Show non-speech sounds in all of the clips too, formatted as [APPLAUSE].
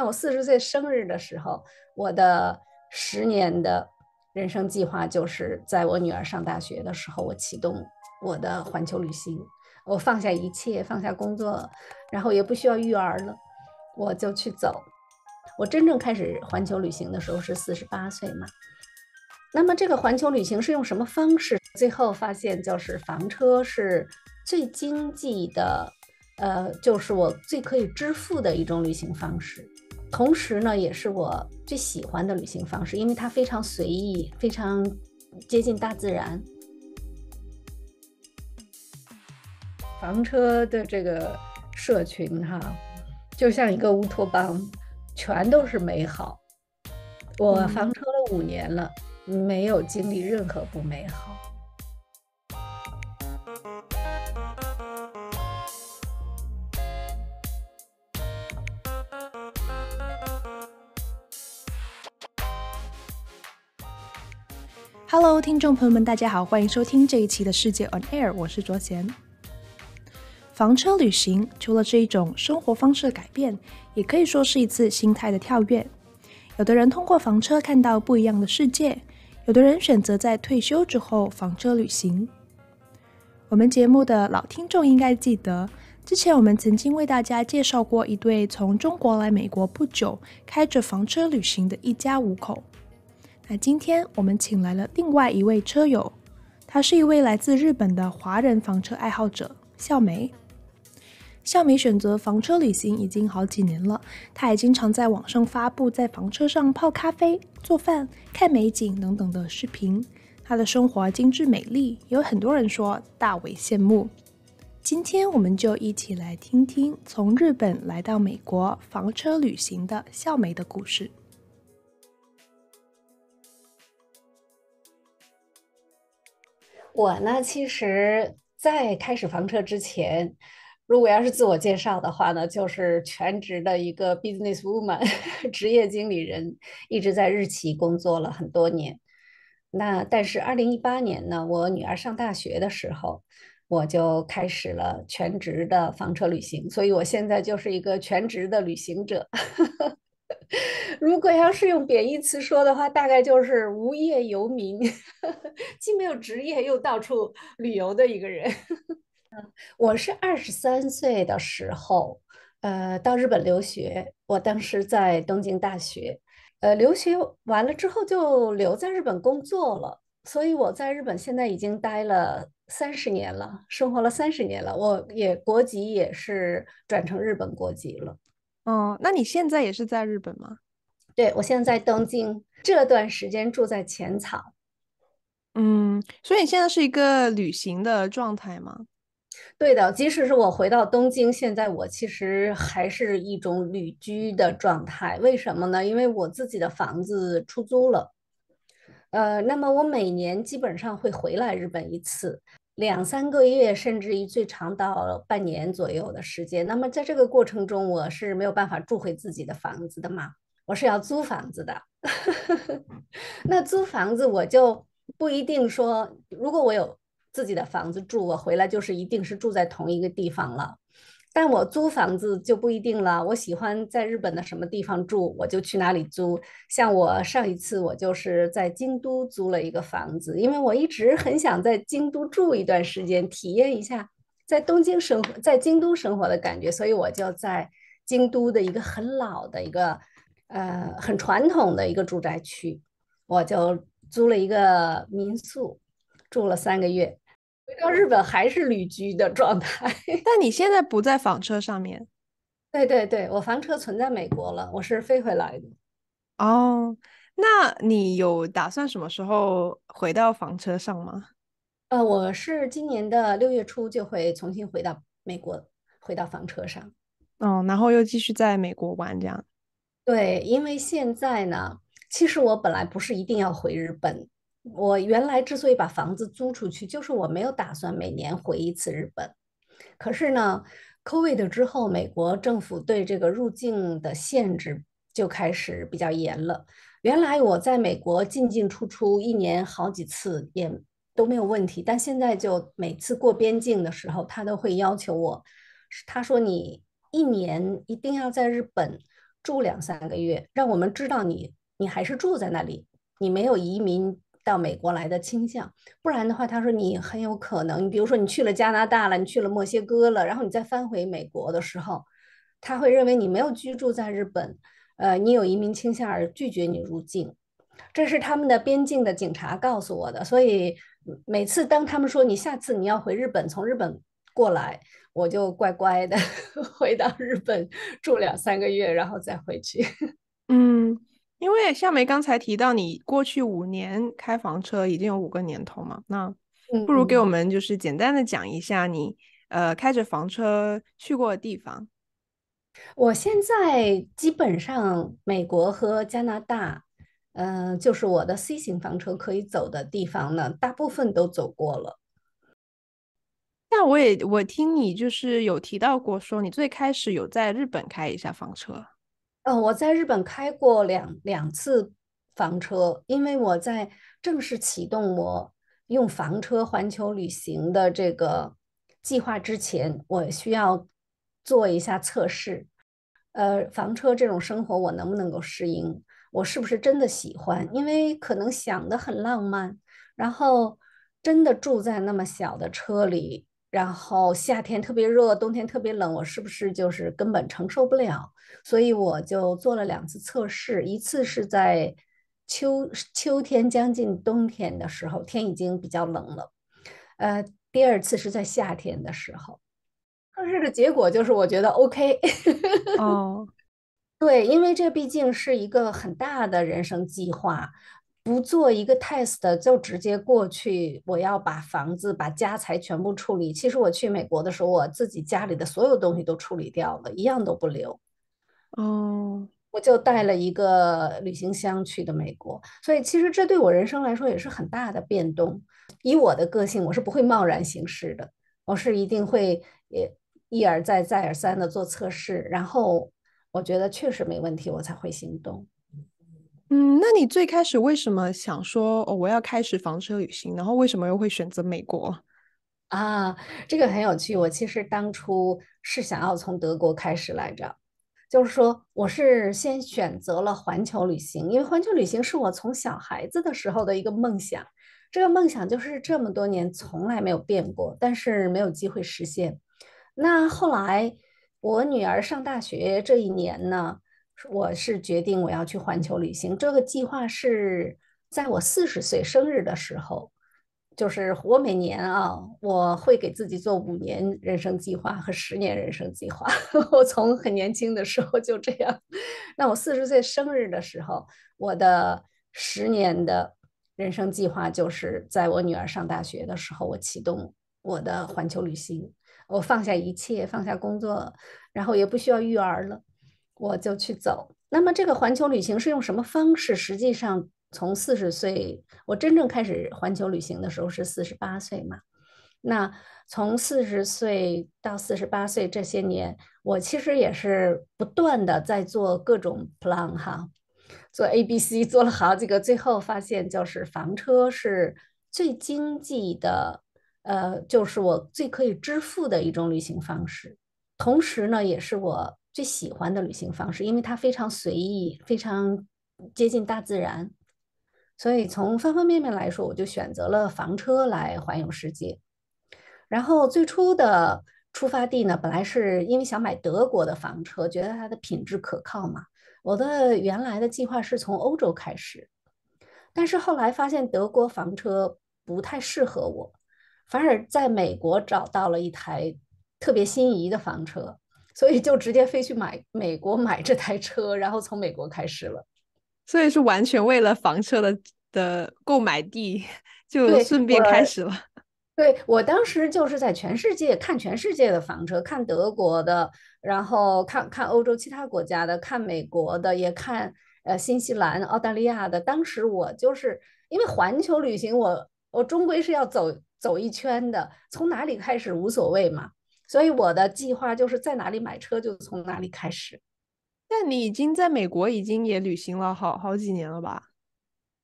在我四十岁生日的时候，我的十年的人生计划就是在我女儿上大学的时候，我启动我的环球旅行。我放下一切，放下工作，然后也不需要育儿了，我就去走。我真正开始环球旅行的时候是四十八岁嘛？那么这个环球旅行是用什么方式？最后发现就是房车是最经济的，呃，就是我最可以支付的一种旅行方式。同时呢，也是我最喜欢的旅行方式，因为它非常随意，非常接近大自然。房车的这个社群哈，就像一个乌托邦，全都是美好。我房车了五年了，没有经历任何不美好。Hello，听众朋友们，大家好，欢迎收听这一期的世界 On Air，我是卓贤。房车旅行除了是一种生活方式的改变，也可以说是一次心态的跳跃。有的人通过房车看到不一样的世界，有的人选择在退休之后房车旅行。我们节目的老听众应该记得，之前我们曾经为大家介绍过一对从中国来美国不久，开着房车旅行的一家五口。那今天我们请来了另外一位车友，他是一位来自日本的华人房车爱好者，笑梅。笑梅选择房车旅行已经好几年了，她也经常在网上发布在房车上泡咖啡、做饭、看美景等等的视频。她的生活精致美丽，有很多人说大为羡慕。今天我们就一起来听听从日本来到美国房车旅行的笑梅的故事。我呢，其实在开始房车之前，如果要是自我介绍的话呢，就是全职的一个 business woman，[LAUGHS] 职业经理人，一直在日企工作了很多年。那但是二零一八年呢，我女儿上大学的时候，我就开始了全职的房车旅行，所以我现在就是一个全职的旅行者。[LAUGHS] 如果要是用贬义词说的话，大概就是无业游民，[LAUGHS] 既没有职业又到处旅游的一个人。[LAUGHS] 我是二十三岁的时候，呃，到日本留学。我当时在东京大学，呃，留学完了之后就留在日本工作了。所以我在日本现在已经待了三十年了，生活了三十年了。我也国籍也是转成日本国籍了。哦，那你现在也是在日本吗？对，我现在在东京，这段时间住在浅草。嗯，所以你现在是一个旅行的状态吗？对的，即使是我回到东京，现在我其实还是一种旅居的状态。为什么呢？因为我自己的房子出租了。呃，那么我每年基本上会回来日本一次。两三个月，甚至于最长到半年左右的时间。那么在这个过程中，我是没有办法住回自己的房子的嘛？我是要租房子的。[LAUGHS] 那租房子，我就不一定说，如果我有自己的房子住，我回来就是一定是住在同一个地方了。但我租房子就不一定了。我喜欢在日本的什么地方住，我就去哪里租。像我上一次，我就是在京都租了一个房子，因为我一直很想在京都住一段时间，体验一下在东京生活、在京都生活的感觉，所以我就在京都的一个很老的一个，呃，很传统的一个住宅区，我就租了一个民宿，住了三个月。回到日本还是旅居的状态，[LAUGHS] 但你现在不在房车上面。对对对，我房车存在美国了，我是飞回来的。哦，那你有打算什么时候回到房车上吗？呃，我是今年的六月初就会重新回到美国，回到房车上。嗯，然后又继续在美国玩这样。对，因为现在呢，其实我本来不是一定要回日本。我原来之所以把房子租出去，就是我没有打算每年回一次日本。可是呢，COVID 之后，美国政府对这个入境的限制就开始比较严了。原来我在美国进进出出一年好几次也都没有问题，但现在就每次过边境的时候，他都会要求我，他说你一年一定要在日本住两三个月，让我们知道你你还是住在那里，你没有移民。到美国来的倾向，不然的话，他说你很有可能，你比如说你去了加拿大了，你去了墨西哥了，然后你再翻回美国的时候，他会认为你没有居住在日本，呃，你有移民倾向而拒绝你入境。这是他们的边境的警察告诉我的。所以每次当他们说你下次你要回日本，从日本过来，我就乖乖的 [LAUGHS] 回到日本住两三个月，然后再回去。[LAUGHS] 嗯。因为夏梅刚才提到你过去五年开房车已经有五个年头嘛，那不如给我们就是简单的讲一下你呃开着房车去过的地方。我现在基本上美国和加拿大，嗯，就是我的 C 型房车可以走的地方呢，大部分都走过了。那我也我听你就是有提到过说你最开始有在日本开一下房车。呃，我在日本开过两两次房车，因为我在正式启动我用房车环球旅行的这个计划之前，我需要做一下测试。呃，房车这种生活我能不能够适应？我是不是真的喜欢？因为可能想的很浪漫，然后真的住在那么小的车里。然后夏天特别热，冬天特别冷，我是不是就是根本承受不了？所以我就做了两次测试，一次是在秋秋天将近冬天的时候，天已经比较冷了，呃，第二次是在夏天的时候。测试的结果就是我觉得 OK。[LAUGHS] 哦，对，因为这毕竟是一个很大的人生计划。不做一个 test 就直接过去，我要把房子、把家财全部处理。其实我去美国的时候，我自己家里的所有东西都处理掉了，一样都不留。哦，我就带了一个旅行箱去的美国。所以其实这对我人生来说也是很大的变动。以我的个性，我是不会贸然行事的，我是一定会也一而再、再而三的做测试，然后我觉得确实没问题，我才会行动。嗯，那你最开始为什么想说我要开始房车旅行？然后为什么又会选择美国啊？这个很有趣。我其实当初是想要从德国开始来着，就是说我是先选择了环球旅行，因为环球旅行是我从小孩子的时候的一个梦想，这个梦想就是这么多年从来没有变过，但是没有机会实现。那后来我女儿上大学这一年呢？我是决定我要去环球旅行。这个计划是在我四十岁生日的时候，就是我每年啊，我会给自己做五年人生计划和十年人生计划。[LAUGHS] 我从很年轻的时候就这样。那我四十岁生日的时候，我的十年的人生计划就是在我女儿上大学的时候，我启动我的环球旅行，我放下一切，放下工作，然后也不需要育儿了。我就去走。那么这个环球旅行是用什么方式？实际上，从四十岁我真正开始环球旅行的时候是四十八岁嘛。那从四十岁到四十八岁这些年，我其实也是不断的在做各种 plan 哈，做 A、B、C，做了好几个，最后发现就是房车是最经济的，呃，就是我最可以支付的一种旅行方式。同时呢，也是我。最喜欢的旅行方式，因为它非常随意，非常接近大自然，所以从方方面面来说，我就选择了房车来环游世界。然后最初的出发地呢，本来是因为想买德国的房车，觉得它的品质可靠嘛。我的原来的计划是从欧洲开始，但是后来发现德国房车不太适合我，反而在美国找到了一台特别心仪的房车。所以就直接飞去买美国买这台车，然后从美国开始了。所以是完全为了房车的的购买地，就顺便开始了。[LAUGHS] 对我当时就是在全世界看全世界的房车，看德国的，然后看看欧洲其他国家的，看美国的，也看呃新西兰、澳大利亚的。当时我就是因为环球旅行，我我终归是要走走一圈的，从哪里开始无所谓嘛。所以我的计划就是在哪里买车就从哪里开始。但你已经在美国，已经也旅行了好好几年了吧？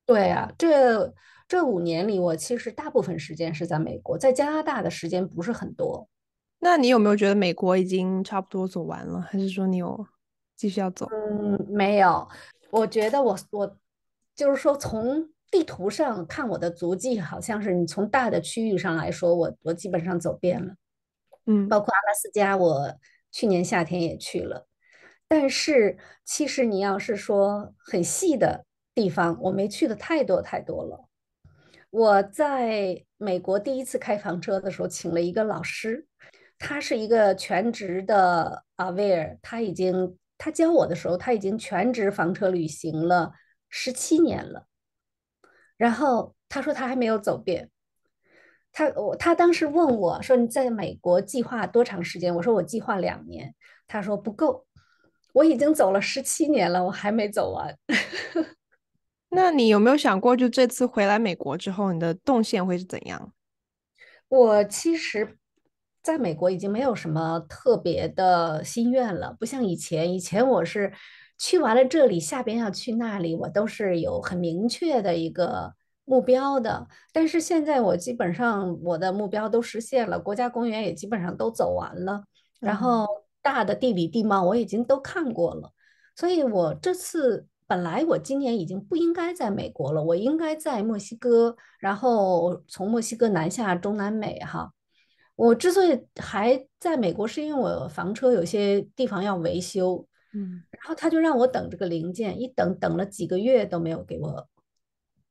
对啊，这这五年里，我其实大部分时间是在美国，在加拿大的时间不是很多。那你有没有觉得美国已经差不多走完了？还是说你有继续要走？嗯，没有。我觉得我我就是说，从地图上看我的足迹，好像是你从大的区域上来说，我我基本上走遍了。嗯，包括阿拉斯加，我去年夏天也去了。但是其实你要是说很细的地方，我没去的太多太多了。我在美国第一次开房车的时候，请了一个老师，他是一个全职的阿威尔，他已经他教我的时候，他已经全职房车旅行了十七年了。然后他说他还没有走遍。他我他当时问我说：“你在美国计划多长时间？”我说：“我计划两年。”他说：“不够，我已经走了十七年了，我还没走完。[LAUGHS] ”那你有没有想过，就这次回来美国之后，你的动线会是怎样？我其实，在美国已经没有什么特别的心愿了，不像以前。以前我是去完了这里，下边要去那里，我都是有很明确的一个。目标的，但是现在我基本上我的目标都实现了，国家公园也基本上都走完了，然后大的地理地貌我已经都看过了，所以我这次本来我今年已经不应该在美国了，我应该在墨西哥，然后从墨西哥南下中南美哈。我之所以还在美国，是因为我房车有些地方要维修，嗯，然后他就让我等这个零件，一等等了几个月都没有给我。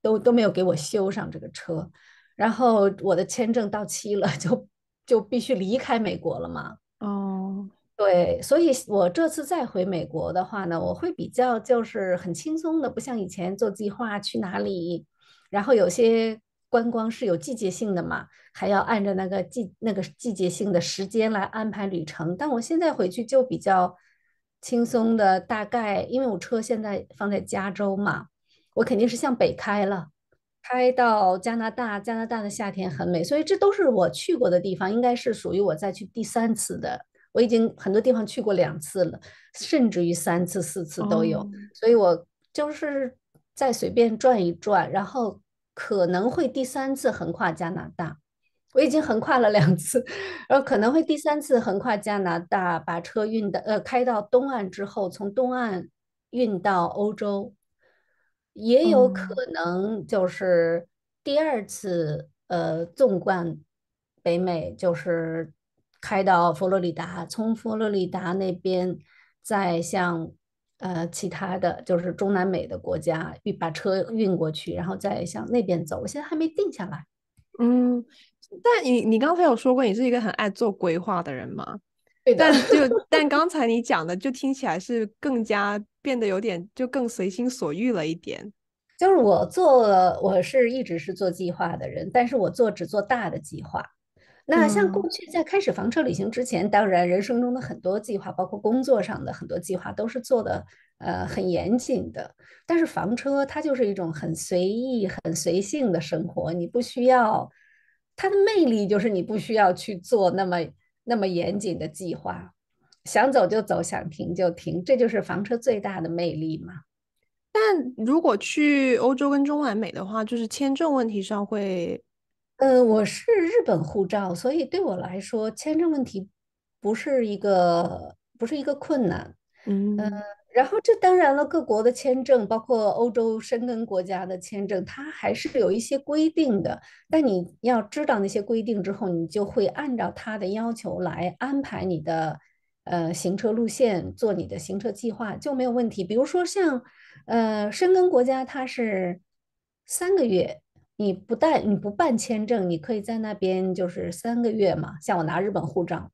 都都没有给我修上这个车，然后我的签证到期了，[LAUGHS] 就就必须离开美国了嘛。哦，对，所以我这次再回美国的话呢，我会比较就是很轻松的，不像以前做计划去哪里，然后有些观光是有季节性的嘛，还要按照那个季那个季节性的时间来安排旅程。但我现在回去就比较轻松的，大概因为我车现在放在加州嘛。我肯定是向北开了，开到加拿大，加拿大的夏天很美，所以这都是我去过的地方，应该是属于我再去第三次的。我已经很多地方去过两次了，甚至于三次、四次都有。所以，我就是再随便转一转，然后可能会第三次横跨加拿大。我已经横跨了两次，然后可能会第三次横跨加拿大，把车运到呃开到东岸之后，从东岸运到欧洲。也有可能就是第二次，呃，纵贯北美，就是开到佛罗里达，从佛罗里达那边再向呃其他的就是中南美的国家运，把车运过去，然后再向那边走。我现在还没定下来。嗯，但你你刚才有说过，你是一个很爱做规划的人吗？对的。但就 [LAUGHS] 但刚才你讲的，就听起来是更加。变得有点就更随心所欲了一点，就是我做我是一直是做计划的人，但是我做只做大的计划。那像过去在开始房车旅行之前，当然人生中的很多计划，包括工作上的很多计划，都是做的呃很严谨的。但是房车它就是一种很随意、很随性的生活，你不需要它的魅力就是你不需要去做那么那么严谨的计划。想走就走，想停就停，这就是房车最大的魅力嘛。但如果去欧洲跟中、美的话，就是签证问题上会……嗯，我是日本护照，所以对我来说，签证问题不是一个，不是一个困难。嗯然后这当然了，各国的签证，包括欧洲申根国家的签证，它还是有一些规定的。但你要知道那些规定之后，你就会按照它的要求来安排你的。呃，行车路线做你的行车计划就没有问题。比如说像，呃，深根国家它是三个月，你不带你不办签证，你可以在那边就是三个月嘛。像我拿日本护照，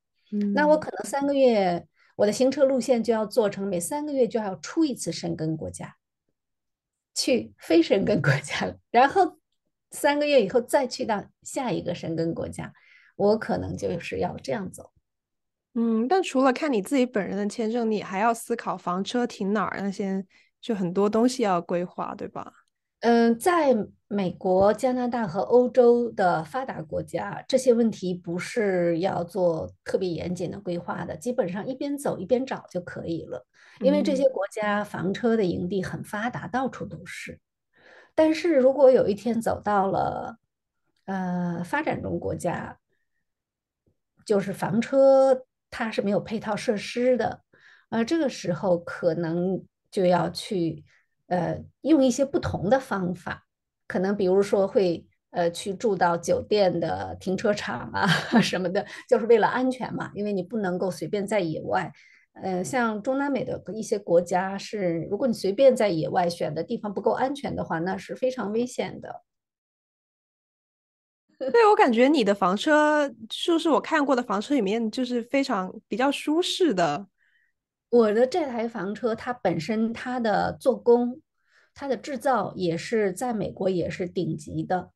那我可能三个月我的行车路线就要做成每三个月就要出一次深根国家，去非深根国家了，然后三个月以后再去到下一个深根国家，我可能就是要这样走。嗯，但除了看你自己本人的签证，你还要思考房车停哪儿，那些就很多东西要规划，对吧？嗯，在美国、加拿大和欧洲的发达国家，这些问题不是要做特别严谨的规划的，基本上一边走一边找就可以了，因为这些国家房车的营地很发达，到处都是。但是如果有一天走到了呃发展中国家，就是房车。它是没有配套设施的，而这个时候可能就要去，呃，用一些不同的方法，可能比如说会呃去住到酒店的停车场啊 [LAUGHS] 什么的，就是为了安全嘛，因为你不能够随便在野外，呃，像中南美的一些国家是，如果你随便在野外选的地方不够安全的话，那是非常危险的。对我感觉你的房车就是我看过的房车里面就是非常比较舒适的。我的这台房车它本身它的做工、它的制造也是在美国也是顶级的，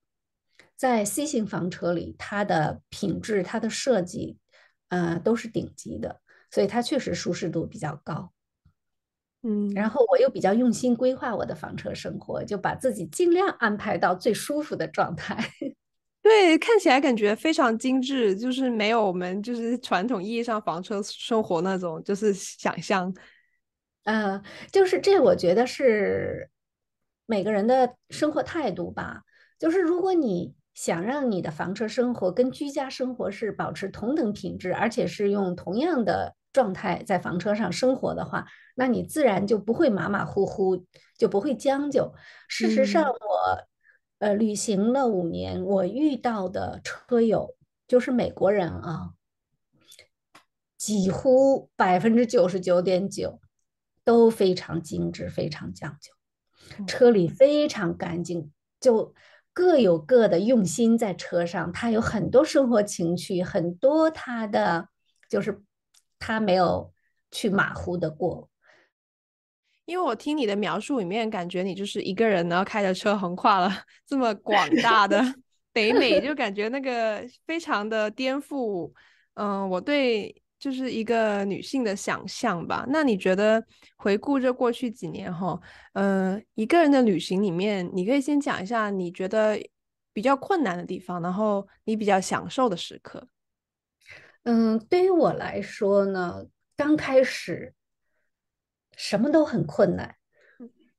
在 C 型房车里，它的品质、它的设计，呃，都是顶级的，所以它确实舒适度比较高。嗯，然后我又比较用心规划我的房车生活，就把自己尽量安排到最舒服的状态。对，看起来感觉非常精致，就是没有我们就是传统意义上房车生活那种就是想象。呃，就是这，我觉得是每个人的生活态度吧。就是如果你想让你的房车生活跟居家生活是保持同等品质，而且是用同样的状态在房车上生活的话，那你自然就不会马马虎虎，就不会将就。事实上，我。呃，旅行了五年，我遇到的车友就是美国人啊，几乎百分之九十九点九都非常精致、非常讲究，车里非常干净，就各有各的用心在车上，他有很多生活情趣，很多他的就是他没有去马虎的过。因为我听你的描述，里面感觉你就是一个人，然后开着车横跨了 [LAUGHS] 这么广大的 [LAUGHS] 北美，就感觉那个非常的颠覆，嗯，我对就是一个女性的想象吧。那你觉得回顾这过去几年哈，嗯，一个人的旅行里面，你可以先讲一下你觉得比较困难的地方，然后你比较享受的时刻。嗯，对于我来说呢，刚开始。什么都很困难，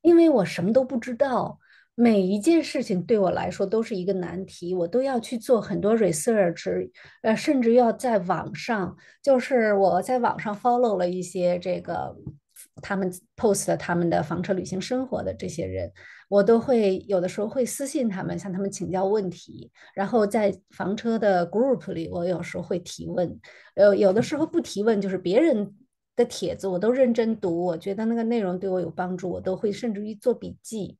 因为我什么都不知道，每一件事情对我来说都是一个难题，我都要去做很多 research，呃，甚至要在网上，就是我在网上 follow 了一些这个他们 post 他们的房车旅行生活的这些人，我都会有的时候会私信他们向他们请教问题，然后在房车的 group 里，我有时候会提问，呃，有的时候不提问就是别人。的帖子我都认真读，我觉得那个内容对我有帮助，我都会甚至于做笔记。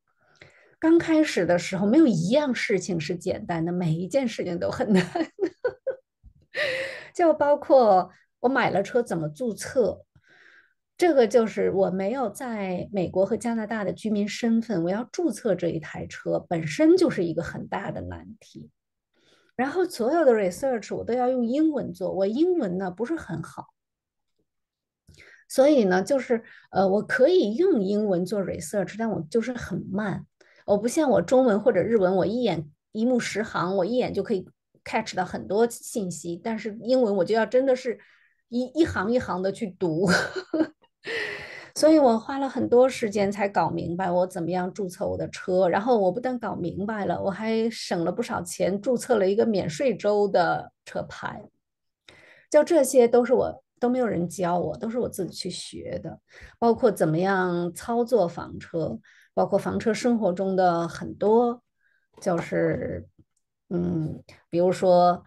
刚开始的时候，没有一样事情是简单的，每一件事情都很难。[LAUGHS] 就包括我买了车怎么注册，这个就是我没有在美国和加拿大的居民身份，我要注册这一台车本身就是一个很大的难题。然后所有的 research 我都要用英文做，我英文呢不是很好。所以呢，就是呃，我可以用英文做 research，但我就是很慢。我不像我中文或者日文，我一眼一目十行，我一眼就可以 catch 到很多信息。但是英文我就要真的是一一行一行的去读，[LAUGHS] 所以我花了很多时间才搞明白我怎么样注册我的车。然后我不但搞明白了，我还省了不少钱，注册了一个免税州的车牌。就这些都是我。都没有人教我，都是我自己去学的，包括怎么样操作房车，包括房车生活中的很多，就是，嗯，比如说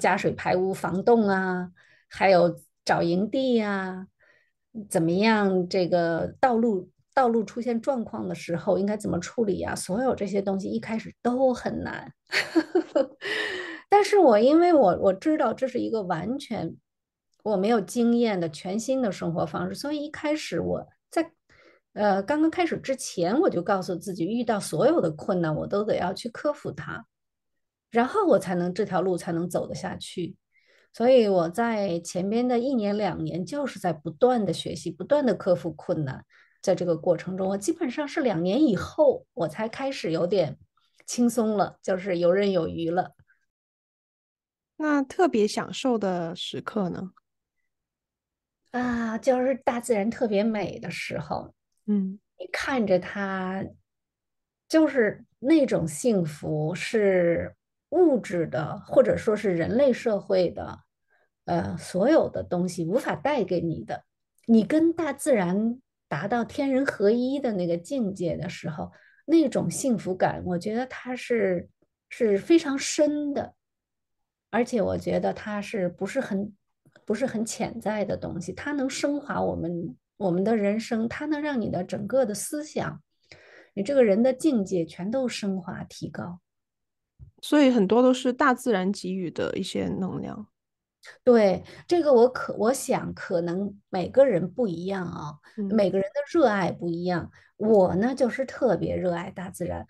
加水、排污、防冻啊，还有找营地呀，怎么样这个道路道路出现状况的时候应该怎么处理啊？所有这些东西一开始都很难，[LAUGHS] 但是我因为我我知道这是一个完全。我没有经验的全新的生活方式，所以一开始我在，呃，刚刚开始之前，我就告诉自己，遇到所有的困难，我都得要去克服它，然后我才能这条路才能走得下去。所以我在前边的一年两年，就是在不断的学习，不断的克服困难。在这个过程中，我基本上是两年以后，我才开始有点轻松了，就是游刃有余了。那特别享受的时刻呢？啊，就是大自然特别美的时候，嗯，你看着它，就是那种幸福是物质的，或者说是人类社会的，呃，所有的东西无法带给你的。你跟大自然达到天人合一的那个境界的时候，那种幸福感，我觉得它是是非常深的，而且我觉得它是不是很。不是很潜在的东西，它能升华我们我们的人生，它能让你的整个的思想，你这个人的境界全都升华提高。所以很多都是大自然给予的一些能量。对这个我可我想可能每个人不一样啊，每个人的热爱不一样。我呢就是特别热爱大自然，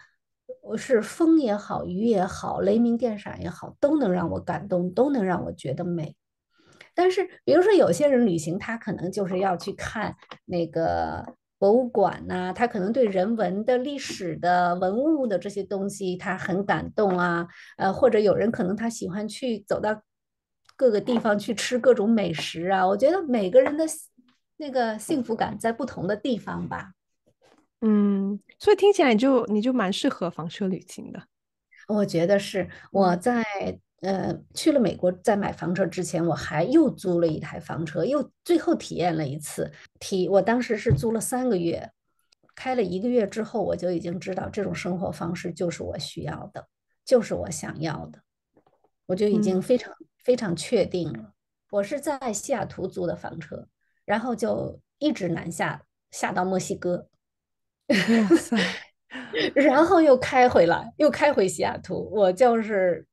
我是风也好，雨也好，雷鸣电闪也好，都能让我感动，都能让我觉得美。但是，比如说，有些人旅行，他可能就是要去看那个博物馆呐，他可能对人文的历史的文物的这些东西，他很感动啊。呃，或者有人可能他喜欢去走到各个地方去吃各种美食啊。我觉得每个人的那个幸福感在不同的地方吧。嗯，所以听起来就你就蛮适合房车旅行的。我觉得是我在。呃，去了美国，在买房车之前，我还又租了一台房车，又最后体验了一次体。我当时是租了三个月，开了一个月之后，我就已经知道这种生活方式就是我需要的，就是我想要的，我就已经非常非常确定了。我是在西雅图租的房车，然后就一直南下下到墨西哥，[LAUGHS] 然后又开回来，又开回西雅图。我就是。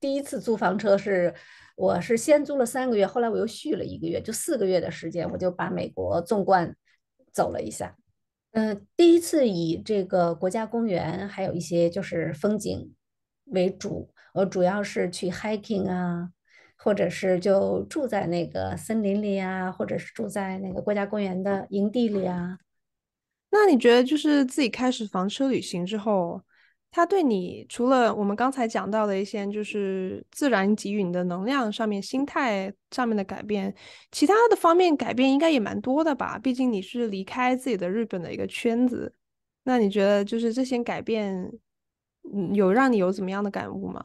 第一次租房车是，我是先租了三个月，后来我又续了一个月，就四个月的时间，我就把美国纵贯走了一下。嗯，第一次以这个国家公园还有一些就是风景为主，我主要是去 hiking 啊，或者是就住在那个森林里啊，或者是住在那个国家公园的营地里啊。那你觉得就是自己开始房车旅行之后？他对你除了我们刚才讲到的一些，就是自然给予你的能量上面、心态上面的改变，其他的方面改变应该也蛮多的吧。毕竟你是离开自己的日本的一个圈子，那你觉得就是这些改变，嗯，有让你有怎么样的感悟吗？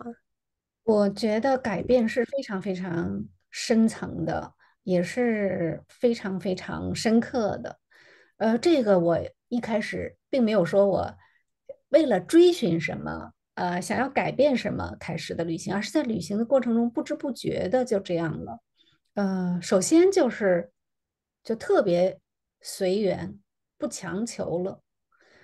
我觉得改变是非常非常深层的，也是非常非常深刻的。呃，这个我一开始并没有说我。为了追寻什么，呃，想要改变什么开始的旅行，而是在旅行的过程中不知不觉的就这样了。呃，首先就是就特别随缘，不强求了，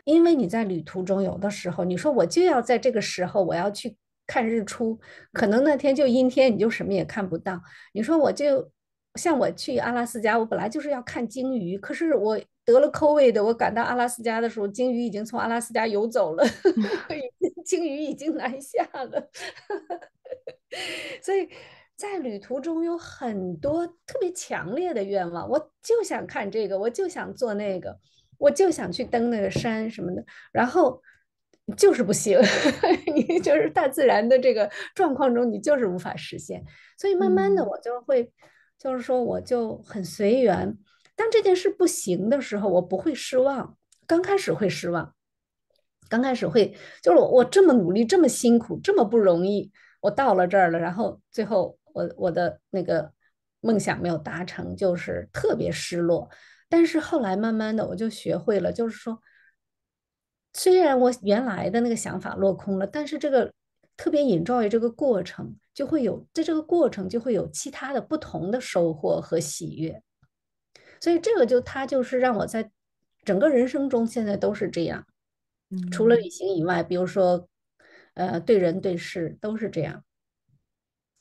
因为你在旅途中有的时候，你说我就要在这个时候我要去看日出，可能那天就阴天，你就什么也看不到。你说我就像我去阿拉斯加，我本来就是要看鲸鱼，可是我。得了 COVID 的，我赶到阿拉斯加的时候，鲸鱼已经从阿拉斯加游走了，[LAUGHS] 鲸鱼已经南下了。[LAUGHS] 所以在旅途中有很多特别强烈的愿望，我就想看这个，我就想做那个，我就想去登那个山什么的，然后就是不行，[LAUGHS] 你就是大自然的这个状况中，你就是无法实现。所以慢慢的，我就会就是说，我就很随缘。当这件事不行的时候，我不会失望。刚开始会失望，刚开始会就是我我这么努力，这么辛苦，这么不容易，我到了这儿了，然后最后我我的那个梦想没有达成，就是特别失落。但是后来慢慢的，我就学会了，就是说，虽然我原来的那个想法落空了，但是这个特别 j 照 y 这个过程，就会有在这个过程就会有其他的不同的收获和喜悦。所以这个就他就是让我在整个人生中现在都是这样，除了旅行以外，比如说，呃，对人对事都是这样，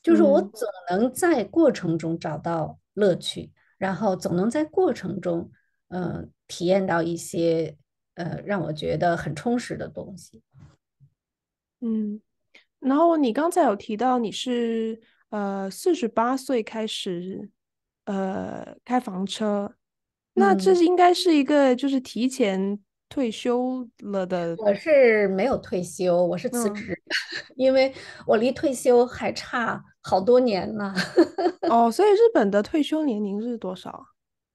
就是我总能在过程中找到乐趣，然后总能在过程中，嗯，体验到一些呃让我觉得很充实的东西。嗯，然后你刚才有提到你是呃四十八岁开始。呃，开房车，那这是应该是一个就是提前退休了的。我是没有退休，我是辞职，[LAUGHS] 因为我离退休还差好多年呢。[LAUGHS] 哦，所以日本的退休年龄是多少？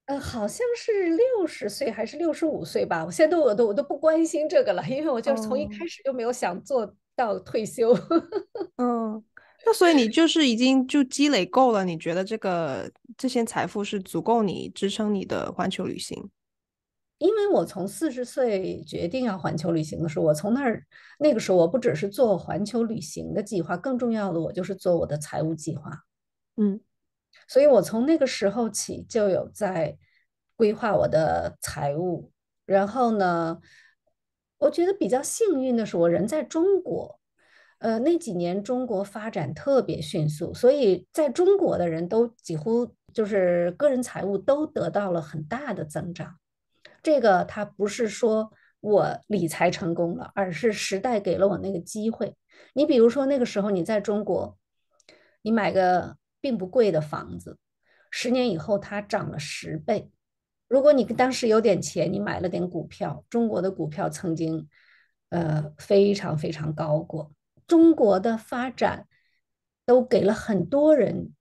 呃，好像是六十岁还是六十五岁吧。我现在都我都我都不关心这个了，因为我就从一开始就没有想做到退休。[LAUGHS] 嗯，那所以你就是已经就积累够了，你觉得这个？这些财富是足够你支撑你的环球旅行，因为我从四十岁决定要环球旅行的时候，我从那儿那个时候，我不只是做环球旅行的计划，更重要的我就是做我的财务计划。嗯，所以我从那个时候起就有在规划我的财务。然后呢，我觉得比较幸运的是，我人在中国，呃，那几年中国发展特别迅速，所以在中国的人都几乎。就是个人财务都得到了很大的增长，这个它不是说我理财成功了，而是时代给了我那个机会。你比如说那个时候你在中国，你买个并不贵的房子，十年以后它涨了十倍。如果你当时有点钱，你买了点股票，中国的股票曾经呃非常非常高过。中国的发展都给了很多人。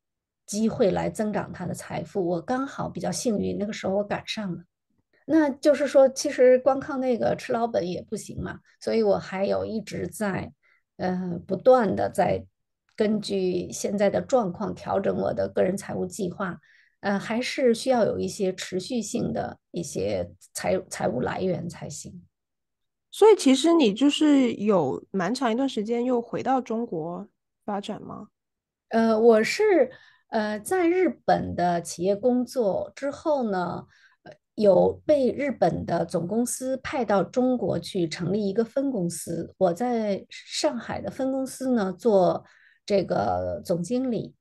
机会来增长他的财富，我刚好比较幸运，那个时候我赶上了。那就是说，其实光靠那个吃老本也不行嘛，所以我还有一直在，呃，不断的在根据现在的状况调整我的个人财务计划。呃，还是需要有一些持续性的一些财财务来源才行。所以，其实你就是有蛮长一段时间又回到中国发展吗？呃，我是。呃，在日本的企业工作之后呢，有被日本的总公司派到中国去成立一个分公司。我在上海的分公司呢，做这个总经理。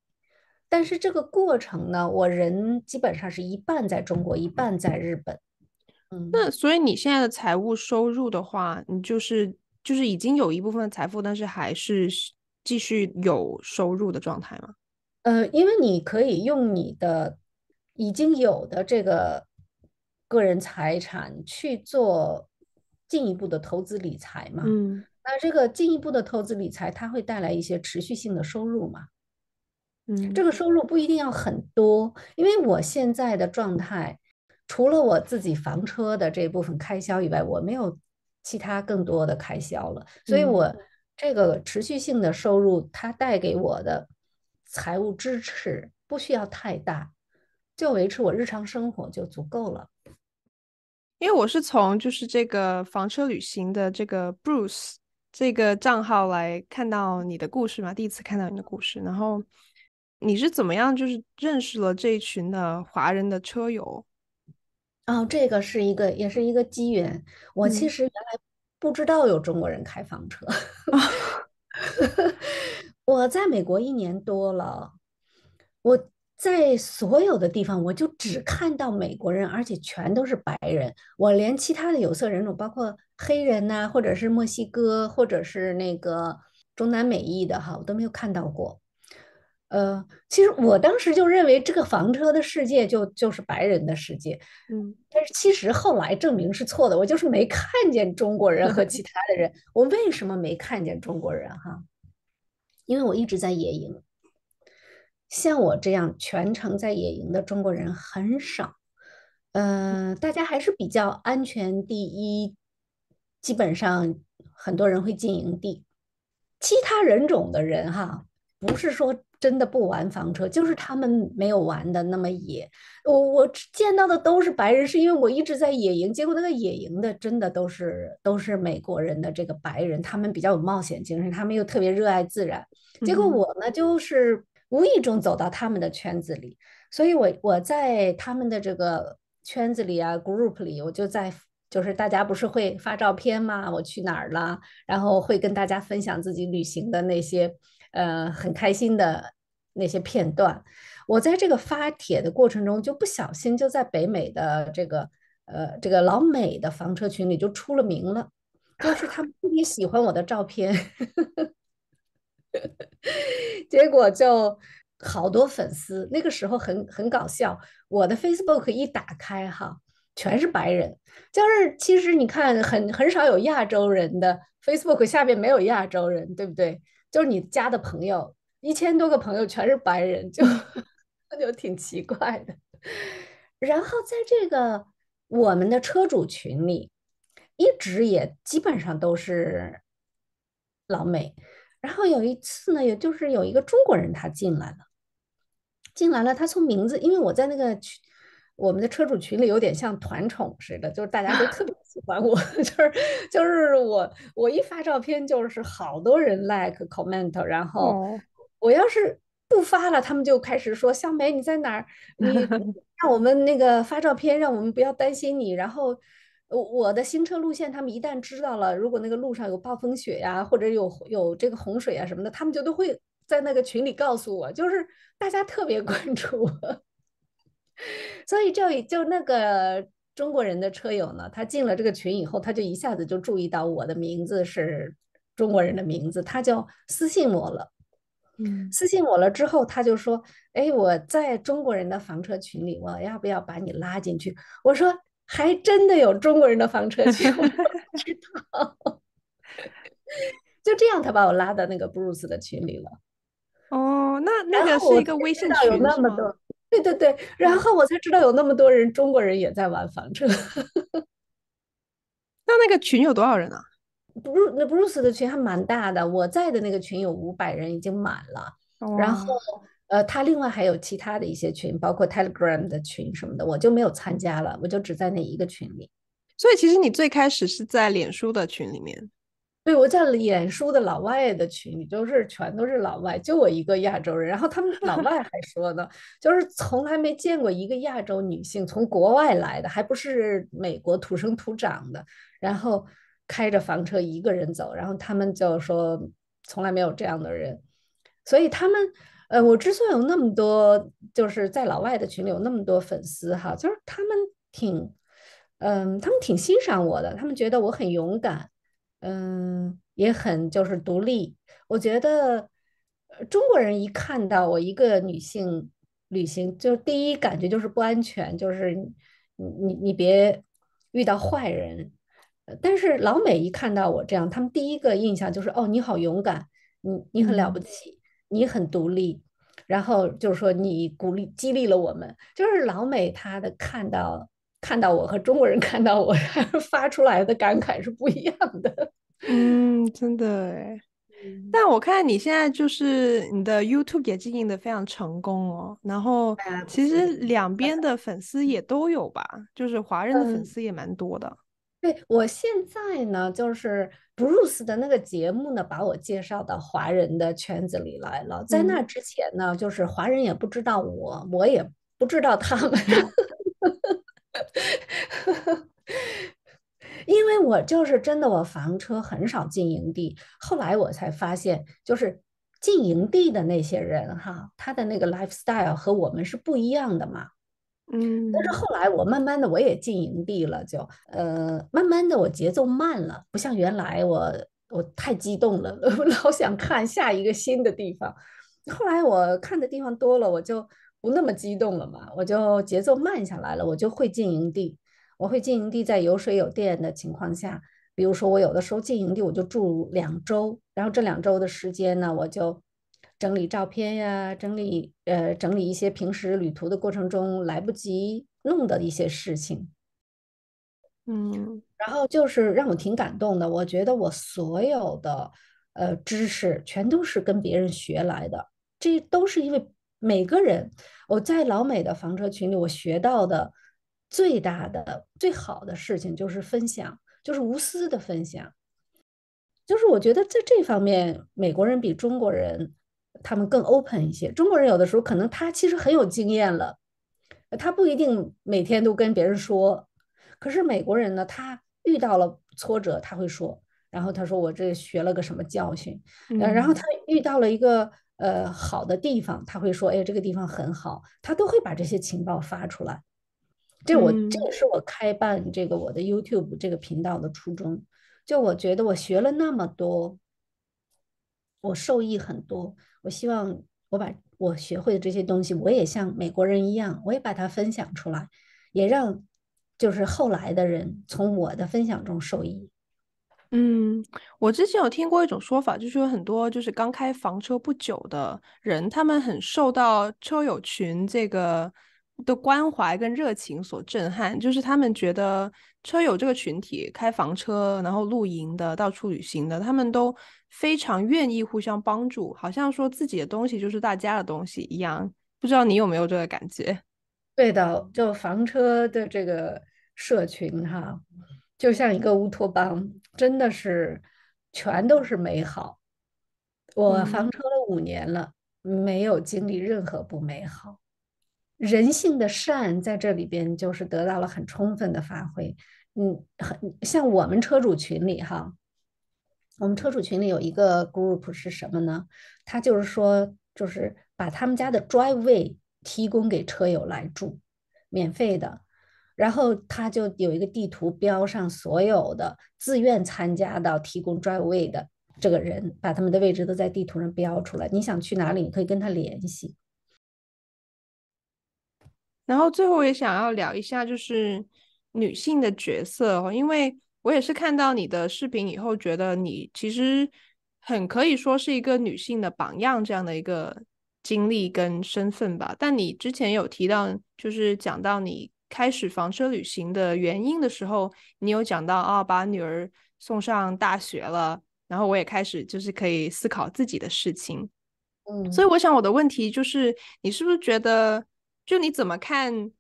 但是这个过程呢，我人基本上是一半在中国，一半在日本。嗯，那所以你现在的财务收入的话，你就是就是已经有一部分财富，但是还是继续有收入的状态吗？呃，因为你可以用你的已经有的这个个人财产去做进一步的投资理财嘛，嗯，那这个进一步的投资理财，它会带来一些持续性的收入嘛，嗯，这个收入不一定要很多，因为我现在的状态，除了我自己房车的这部分开销以外，我没有其他更多的开销了，所以我这个持续性的收入，它带给我的。财务支持不需要太大，就维持我日常生活就足够了。因为我是从就是这个房车旅行的这个 Bruce 这个账号来看到你的故事嘛，第一次看到你的故事。然后你是怎么样就是认识了这一群的华人的车友？哦，这个是一个也是一个机缘。我其实原来不知道有中国人开房车。[LAUGHS] [LAUGHS] [LAUGHS] 我在美国一年多了，我在所有的地方我就只看到美国人，而且全都是白人。我连其他的有色人种，包括黑人呐，或者是墨西哥，或者是那个中南美裔的哈，我都没有看到过。呃，其实我当时就认为这个房车的世界就就是白人的世界，嗯，但是其实后来证明是错的。我就是没看见中国人和 [LAUGHS] 其他的人。我为什么没看见中国人？哈。因为我一直在野营，像我这样全程在野营的中国人很少。呃，大家还是比较安全第一，基本上很多人会进营地。其他人种的人哈，不是说。真的不玩房车，就是他们没有玩的那么野。我我见到的都是白人，是因为我一直在野营。结果那个野营的真的都是都是美国人的这个白人，他们比较有冒险精神，他们又特别热爱自然。结果我呢，就是无意中走到他们的圈子里，所以我我在他们的这个圈子里啊，group 里，我就在就是大家不是会发照片吗？我去哪儿了？然后会跟大家分享自己旅行的那些。呃，很开心的那些片段，我在这个发帖的过程中就不小心就在北美的这个呃这个老美的房车群里就出了名了，就是他们特别喜欢我的照片，[LAUGHS] 结果就好多粉丝。那个时候很很搞笑，我的 Facebook 一打开哈，全是白人，就是其实你看很很少有亚洲人的 Facebook 下面没有亚洲人，对不对？就是你加的朋友，一千多个朋友全是白人，就 [LAUGHS] 就挺奇怪的。然后在这个我们的车主群里，一直也基本上都是老美。然后有一次呢，也就是有一个中国人他进来了，进来了，他从名字，因为我在那个群。我们的车主群里有点像团宠似的，就是大家都 [LAUGHS] 特别喜欢我，[LAUGHS] 就是就是我我一发照片就是好多人 like comment，然后我要是不发了，他们就开始说香梅你在哪儿？你 [LAUGHS] 让我们那个发照片，让我们不要担心你。然后我的行车路线，他们一旦知道了，如果那个路上有暴风雪呀，或者有有这个洪水啊什么的，他们就都会在那个群里告诉我，就是大家特别关注我。所以，就就那个中国人的车友呢，他进了这个群以后，他就一下子就注意到我的名字是中国人的名字，他就私信我了。嗯，私信我了之后，他就说：“哎，我在中国人的房车群里，我要不要把你拉进去？”我说：“还真的有中国人的房车群，我知道。[LAUGHS] ”就这样，他把我拉到那个 Bruce 的群里了。哦，那那个是一个微信群么吗？对对对，然后我才知道有那么多人，中国人也在玩房车。[LAUGHS] 那那个群有多少人啊布鲁那布鲁斯的群还蛮大的，我在的那个群有五百人，已经满了。然后呃，他另外还有其他的一些群，包括 Telegram 的群什么的，我就没有参加了，我就只在那一个群里。所以其实你最开始是在脸书的群里面。对，我在脸书的老外的群里就是全都是老外，就我一个亚洲人。然后他们 [LAUGHS] 老外还说呢，就是从来没见过一个亚洲女性从国外来的，还不是美国土生土长的，然后开着房车一个人走。然后他们就说从来没有这样的人。所以他们，呃，我之所以有那么多，就是在老外的群里有那么多粉丝哈，就是他们挺，嗯，他们挺欣赏我的，他们觉得我很勇敢。嗯，也很就是独立。我觉得中国人一看到我一个女性旅行，就第一感觉就是不安全，就是你你你别遇到坏人。但是老美一看到我这样，他们第一个印象就是哦，你好勇敢，你你很了不起，你很独立，然后就是说你鼓励激励了我们。就是老美他的看到。看到我和中国人看到我 [LAUGHS] 发出来的感慨是不一样的，嗯，真的哎。但我看你现在就是你的 YouTube 也经营的非常成功哦，然后其实两边的粉丝也都有吧，就是华人的粉丝也蛮多的。对，我现在呢就是 Bruce 的那个节目呢，把我介绍到华人的圈子里来了。在那之前呢，就是华人也不知道我，我也不知道他们。[LAUGHS] [LAUGHS] 因为我就是真的，我房车很少进营地。后来我才发现，就是进营地的那些人，哈，他的那个 lifestyle 和我们是不一样的嘛。嗯。但是后来我慢慢的我也进营地了，就呃，慢慢的我节奏慢了，不像原来我我太激动了，[LAUGHS] 老想看下一个新的地方。后来我看的地方多了，我就不那么激动了嘛，我就节奏慢下来了，我就会进营地。我会进营地，在有水有电的情况下，比如说我有的时候进营地，我就住两周，然后这两周的时间呢，我就整理照片呀，整理呃，整理一些平时旅途的过程中来不及弄的一些事情。嗯，然后就是让我挺感动的，我觉得我所有的呃知识全都是跟别人学来的，这都是因为每个人，我在老美的房车群里我学到的。最大的、最好的事情就是分享，就是无私的分享。就是我觉得在这方面，美国人比中国人他们更 open 一些。中国人有的时候可能他其实很有经验了，他不一定每天都跟别人说。可是美国人呢，他遇到了挫折他会说，然后他说我这学了个什么教训。然后他遇到了一个呃好的地方，他会说哎这个地方很好，他都会把这些情报发出来。这我这也是我开办这个我的 YouTube 这个频道的初衷，就我觉得我学了那么多，我受益很多。我希望我把我学会的这些东西，我也像美国人一样，我也把它分享出来，也让就是后来的人从我的分享中受益。嗯，我之前有听过一种说法，就是有很多就是刚开房车不久的人，他们很受到车友群这个。的关怀跟热情所震撼，就是他们觉得车友这个群体开房车，然后露营的，到处旅行的，他们都非常愿意互相帮助，好像说自己的东西就是大家的东西一样。不知道你有没有这个感觉？对的，就房车的这个社群哈，就像一个乌托邦，真的是全都是美好。我房车了五年了，没有经历任何不美好。人性的善在这里边就是得到了很充分的发挥。嗯，很像我们车主群里哈，我们车主群里有一个 group 是什么呢？他就是说，就是把他们家的 drive way 提供给车友来住，免费的。然后他就有一个地图标上所有的自愿参加到提供 drive way 的这个人，把他们的位置都在地图上标出来。你想去哪里，你可以跟他联系。然后最后我也想要聊一下，就是女性的角色哦，因为我也是看到你的视频以后，觉得你其实很可以说是一个女性的榜样这样的一个经历跟身份吧。但你之前有提到，就是讲到你开始房车旅行的原因的时候，你有讲到啊，把女儿送上大学了，然后我也开始就是可以思考自己的事情，嗯，所以我想我的问题就是，你是不是觉得？就你怎么看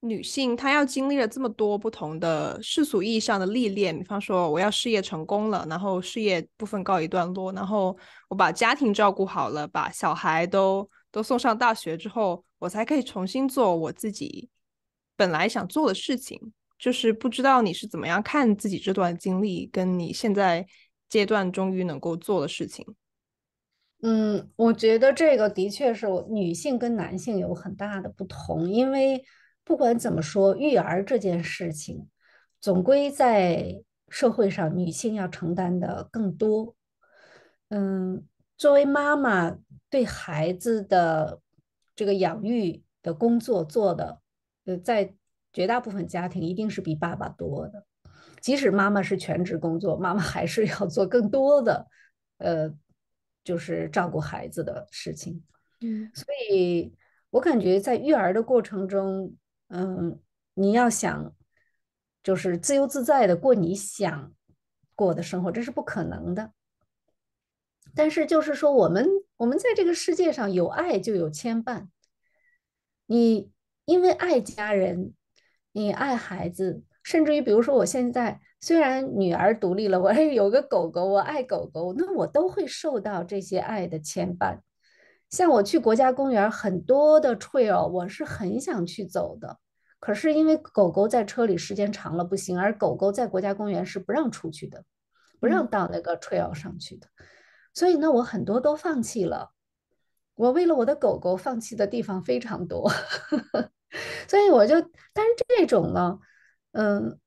女性，她要经历了这么多不同的世俗意义上的历练，比方说我要事业成功了，然后事业部分告一段落，然后我把家庭照顾好了，把小孩都都送上大学之后，我才可以重新做我自己本来想做的事情。就是不知道你是怎么样看自己这段经历，跟你现在阶段终于能够做的事情。嗯，我觉得这个的确是女性跟男性有很大的不同，因为不管怎么说，育儿这件事情总归在社会上女性要承担的更多。嗯，作为妈妈对孩子的这个养育的工作做的，呃，在绝大部分家庭一定是比爸爸多的，即使妈妈是全职工作，妈妈还是要做更多的，呃。就是照顾孩子的事情，嗯，所以我感觉在育儿的过程中，嗯，你要想就是自由自在的过你想过的生活，这是不可能的。但是就是说，我们我们在这个世界上有爱就有牵绊，你因为爱家人，你爱孩子，甚至于比如说我现在。虽然女儿独立了，我还有个狗狗，我爱狗狗，那我都会受到这些爱的牵绊。像我去国家公园，很多的 trail 我是很想去走的，可是因为狗狗在车里时间长了不行，而狗狗在国家公园是不让出去的，不让到那个 trail 上去的，所以呢，我很多都放弃了。我为了我的狗狗放弃的地方非常多，[LAUGHS] 所以我就，但是这种呢，嗯。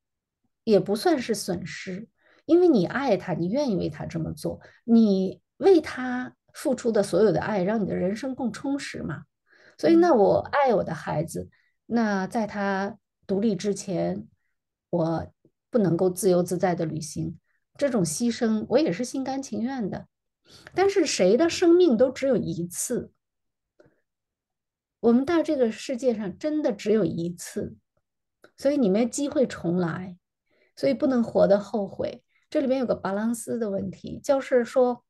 也不算是损失，因为你爱他，你愿意为他这么做，你为他付出的所有的爱，让你的人生更充实嘛。所以，那我爱我的孩子，那在他独立之前，我不能够自由自在的旅行，这种牺牲我也是心甘情愿的。但是，谁的生命都只有一次，我们到这个世界上真的只有一次，所以你没机会重来。所以不能活得后悔，这里面有个巴朗斯的问题，就是说，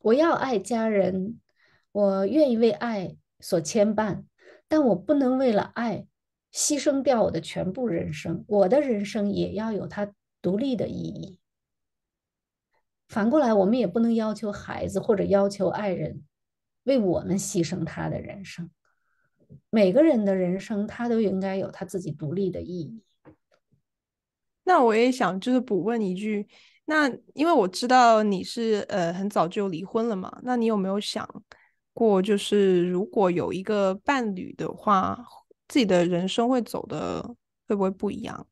我要爱家人，我愿意为爱所牵绊，但我不能为了爱牺牲掉我的全部人生，我的人生也要有它独立的意义。反过来，我们也不能要求孩子或者要求爱人为我们牺牲他的人生，每个人的人生他都应该有他自己独立的意义。那我也想就是补问一句，那因为我知道你是呃很早就离婚了嘛，那你有没有想过，就是如果有一个伴侣的话，自己的人生会走的会不会不一样？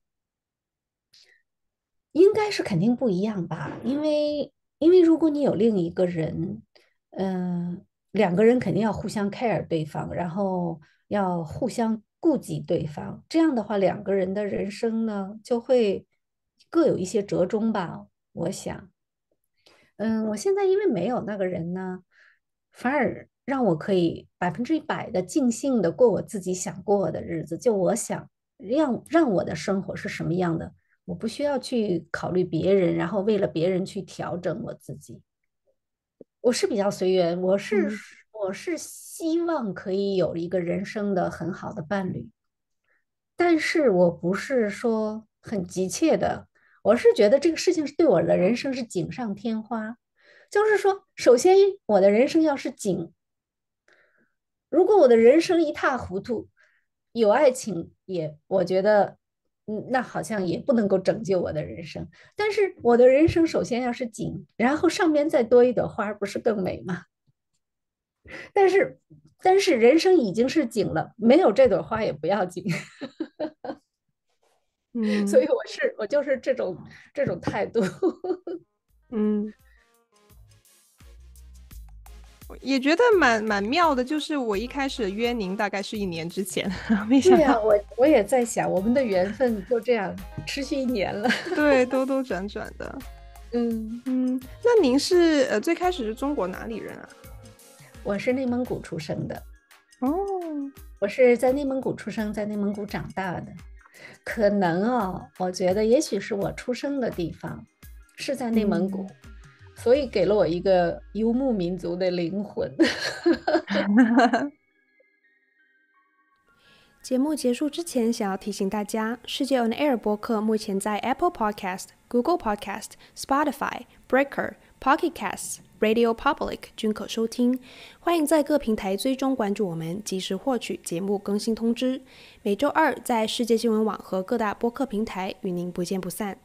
应该是肯定不一样吧，因为因为如果你有另一个人，嗯，两个人肯定要互相 care 对方，然后要互相。顾及对方这样的话，两个人的人生呢，就会各有一些折中吧。我想，嗯，我现在因为没有那个人呢，反而让我可以百分之一百的尽兴的过我自己想过的日子。就我想让让我的生活是什么样的，我不需要去考虑别人，然后为了别人去调整我自己。我是比较随缘，我是。我是希望可以有一个人生的很好的伴侣，但是我不是说很急切的，我是觉得这个事情是对我的人生是锦上添花。就是说，首先我的人生要是锦，如果我的人生一塌糊涂，有爱情也，我觉得，嗯，那好像也不能够拯救我的人生。但是我的人生首先要是锦，然后上面再多一朵花，不是更美吗？但是，但是人生已经是景了，没有这朵花也不要紧。[LAUGHS] 嗯，所以我是我就是这种这种态度。[LAUGHS] 嗯，也觉得蛮蛮妙的，就是我一开始约您大概是一年之前，没想到我我也在想，我们的缘分就这样持续一年了。对，兜兜转转的。嗯嗯，那您是呃最开始是中国哪里人啊？我是内蒙古出生的，哦，我是在内蒙古出生，在内蒙古长大的，可能哦，我觉得也许是我出生的地方是在内蒙古，所以给了我一个游牧民族的灵魂。[LAUGHS] 节目结束之前，想要提醒大家，世界 On Air 播客目前在 Apple Podcast、Google Podcast、Spotify、Breaker、Pocket Casts。Radio Public 均可收听，欢迎在各平台追踪关注我们，及时获取节目更新通知。每周二在世界新闻网和各大播客平台与您不见不散。